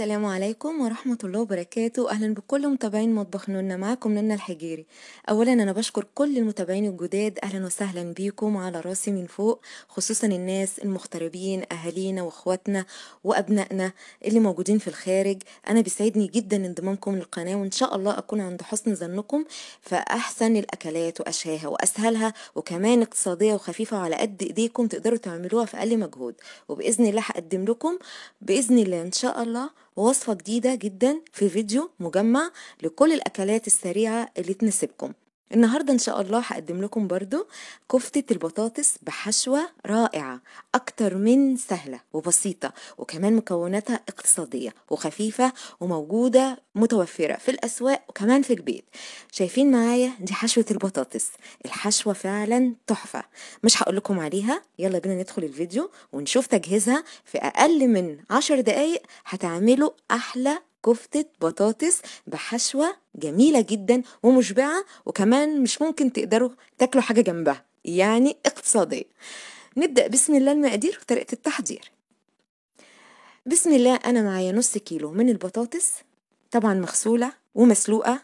السلام عليكم ورحمة الله وبركاته أهلا بكل متابعين مطبخ نونا معكم نونا الحجيري أولا أنا بشكر كل المتابعين الجداد أهلا وسهلا بيكم على راسي من فوق خصوصا الناس المغتربين أهالينا وأخواتنا وأبنائنا اللي موجودين في الخارج أنا بيسعدني جدا انضمامكم للقناة وإن شاء الله أكون عند حسن ظنكم فأحسن الأكلات وأشهاها وأسهلها وكمان اقتصادية وخفيفة على قد إيديكم تقدروا تعملوها في أقل مجهود وبإذن الله هقدم لكم بإذن الله إن شاء الله ووصفة جديدة جدا في فيديو مجمع لكل الأكلات السريعة اللي تناسبكم النهاردة إن شاء الله هقدم لكم برضو كفتة البطاطس بحشوة رائعة أكتر من سهلة وبسيطة وكمان مكوناتها اقتصادية وخفيفة وموجودة متوفرة في الأسواق وكمان في البيت شايفين معايا دي حشوة البطاطس الحشوة فعلا تحفة مش هقول لكم عليها يلا بينا ندخل الفيديو ونشوف تجهيزها في أقل من عشر دقايق هتعملوا أحلى كفتة بطاطس بحشوة جميلة جدا ومشبعة وكمان مش ممكن تقدروا تاكلوا حاجة جنبها يعني اقتصادية نبدأ بسم الله المقادير وطريقة التحضير بسم الله أنا معايا نص كيلو من البطاطس طبعا مغسولة ومسلوقة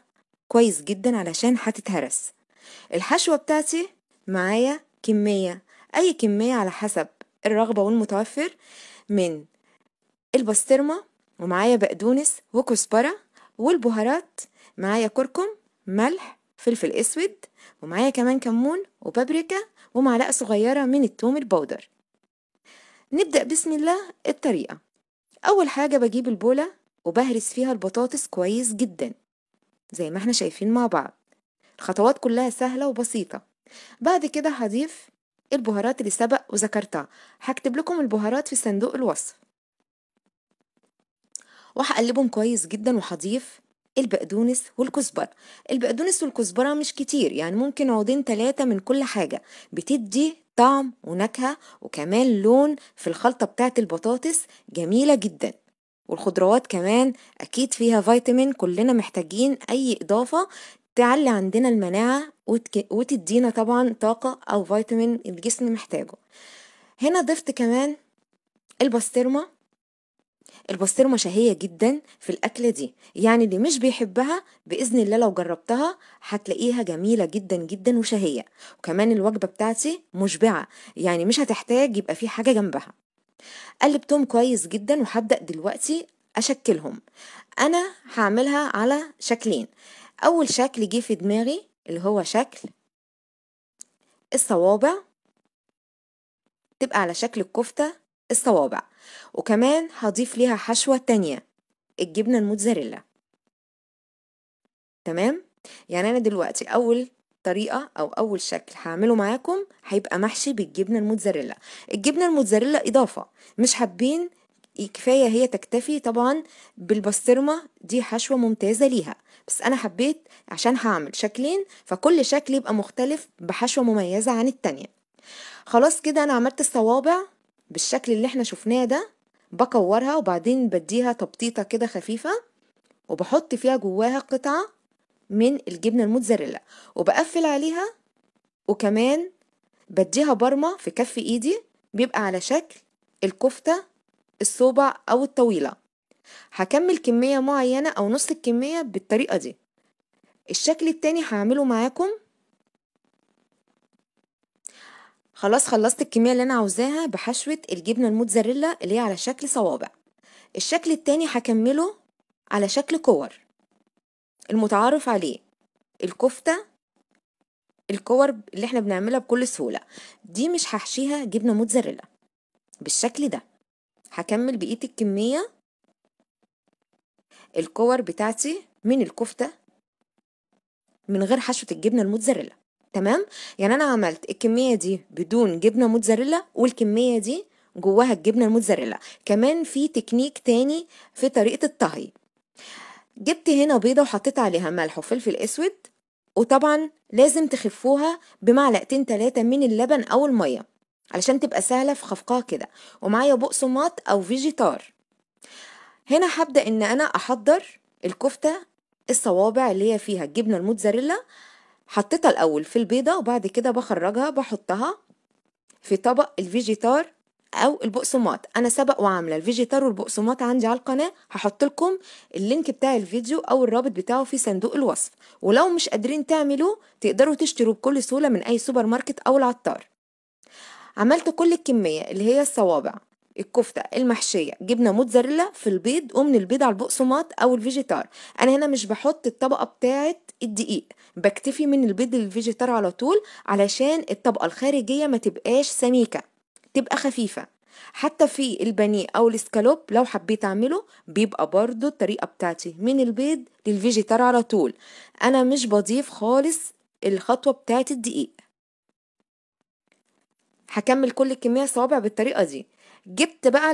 كويس جدا علشان هتتهرس الحشوة بتاعتي معايا كمية أي كمية على حسب الرغبة والمتوفر من البسطرمة ومعايا بقدونس وكزبرة والبهارات معايا كركم ملح فلفل اسود ومعايا كمان كمون وبابريكا ومعلقة صغيرة من التوم البودر نبدأ بسم الله الطريقة أول حاجة بجيب البولة وبهرس فيها البطاطس كويس جدا زي ما احنا شايفين مع بعض الخطوات كلها سهلة وبسيطة بعد كده هضيف البهارات اللي سبق وذكرتها هكتب لكم البهارات في صندوق الوصف وهقلبهم كويس جدا وهضيف البقدونس والكزبرة البقدونس والكزبرة مش كتير يعني ممكن عودين تلاتة من كل حاجة بتدي طعم ونكهة وكمان لون في الخلطة بتاعة البطاطس جميلة جدا والخضروات كمان أكيد فيها فيتامين كلنا محتاجين أي إضافة تعلي عندنا المناعة وتدينا طبعا طاقة أو فيتامين الجسم محتاجه هنا ضفت كمان البسترمه البسطرمة شهية جدا في الأكلة دي يعني اللي مش بيحبها بإذن الله لو جربتها هتلاقيها جميلة جدا جدا وشهية وكمان الوجبة بتاعتي مشبعة يعني مش هتحتاج يبقى في حاجة جنبها قلبتهم كويس جدا وهبدأ دلوقتي أشكلهم أنا هعملها على شكلين أول شكل جه في دماغي اللي هو شكل الصوابع تبقى على شكل الكفتة الصوابع وكمان هضيف ليها حشوة تانية الجبنة الموتزاريلا تمام يعني انا دلوقتي اول طريقة او اول شكل هعمله معاكم هيبقى محشي بالجبنة الموتزاريلا الجبنة الموتزاريلا اضافة مش حابين كفاية هي تكتفي طبعا بالبسترمة دي حشوة ممتازة ليها بس انا حبيت عشان هعمل شكلين فكل شكل يبقى مختلف بحشوة مميزة عن التانية خلاص كده انا عملت الصوابع بالشكل اللي احنا شفناه ده بكورها وبعدين بديها تبطيطة كده خفيفة وبحط فيها جواها قطعة من الجبنة الموتزاريلا وبقفل عليها وكمان بديها برمة في كف ايدي بيبقى على شكل الكفتة الصوبع او الطويلة هكمل كمية معينة او نص الكمية بالطريقة دي الشكل التاني هعمله معاكم خلاص خلصت الكمية اللي أنا عاوزاها بحشوة الجبنة الموتزاريلا اللي هي على شكل صوابع الشكل التاني هكمله على شكل كور المتعارف عليه الكفتة الكور اللي احنا بنعملها بكل سهولة دي مش هحشيها جبنة موتزاريلا بالشكل ده هكمل بقية الكمية الكور بتاعتي من الكفتة من غير حشوة الجبنة الموتزاريلا تمام يعني انا عملت الكميه دي بدون جبنه موتزاريلا والكميه دي جواها الجبنه الموتزاريلا كمان في تكنيك تاني في طريقه الطهي جبت هنا بيضه وحطيت عليها ملح وفلفل اسود وطبعا لازم تخفوها بمعلقتين ثلاثه من اللبن او الميه علشان تبقى سهله في خفقها كده ومعايا بقسماط او فيجيتار هنا هبدا ان انا احضر الكفته الصوابع اللي هي فيها الجبنه الموتزاريلا حطيتها الأول في البيضة وبعد كده بخرجها بحطها في طبق الفيجيتار أو البقسماط أنا سبق وعاملة الفيجيتار والبقسماط عندي على القناة هحط لكم اللينك بتاع الفيديو أو الرابط بتاعه في صندوق الوصف ولو مش قادرين تعملوه تقدروا تشتروا بكل سهولة من أي سوبر ماركت أو العطار عملت كل الكمية اللي هي الصوابع الكفتة المحشية جبنة موتزاريلا في البيض ومن البيض على البقسماط أو الفيجيتار أنا هنا مش بحط الطبقة بتاعة الدقيق بكتفي من البيض الفيجيتار على طول علشان الطبقة الخارجية ما تبقاش سميكة تبقى خفيفة حتى في البانيه او الاسكالوب لو حبيت اعمله بيبقى برضو الطريقة بتاعتي من البيض للفيجيتار على طول انا مش بضيف خالص الخطوة بتاعت الدقيق هكمل كل الكمية صوابع بالطريقة دي جبت بقى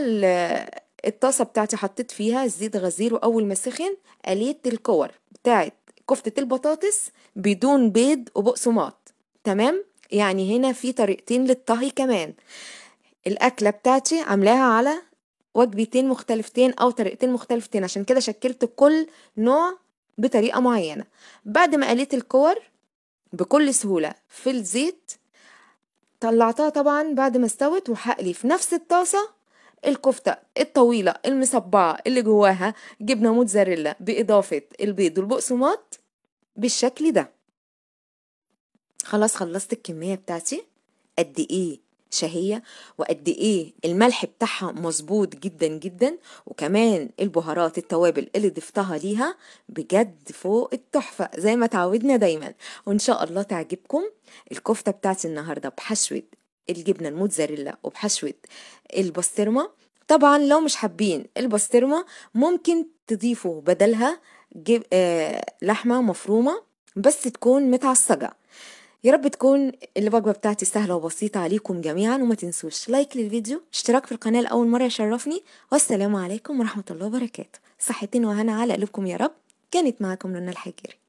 الطاسة بتاعتي حطيت فيها زيت غزير وأول ما سخن قليت الكور بتاعت كفتة البطاطس بدون بيض وبقسماط تمام يعني هنا في طريقتين للطهي كمان الأكلة بتاعتي عاملاها على وجبتين مختلفتين أو طريقتين مختلفتين عشان كده شكلت كل نوع بطريقة معينة بعد ما قليت الكور بكل سهولة في الزيت طلعتها طبعا بعد ما استوت وهقلي في نفس الطاسة الكفتة الطويلة المصبعة اللي جواها جبنة موتزاريلا بإضافة البيض والبقسماط بالشكل ده خلاص خلصت الكمية بتاعتي قد ايه شهية وقد ايه الملح بتاعها مظبوط جدا جدا وكمان البهارات التوابل اللي ضفتها ليها بجد فوق التحفة زي ما تعودنا دايما وان شاء الله تعجبكم الكفتة بتاعتي النهاردة بحشوة الجبنة الموتزاريلا وبحشوة البسطرمة طبعا لو مش حابين البسطرمة ممكن تضيفوا بدلها جيب آه لحمة مفرومة بس تكون متعصجة يا رب تكون الوجبة بتاعتي سهلة وبسيطة عليكم جميعا وما تنسوش لايك للفيديو اشتراك في القناة لأول مرة يشرفني والسلام عليكم ورحمة الله وبركاته صحتين وهنا على قلوبكم يا رب كانت معاكم لنا الحجيري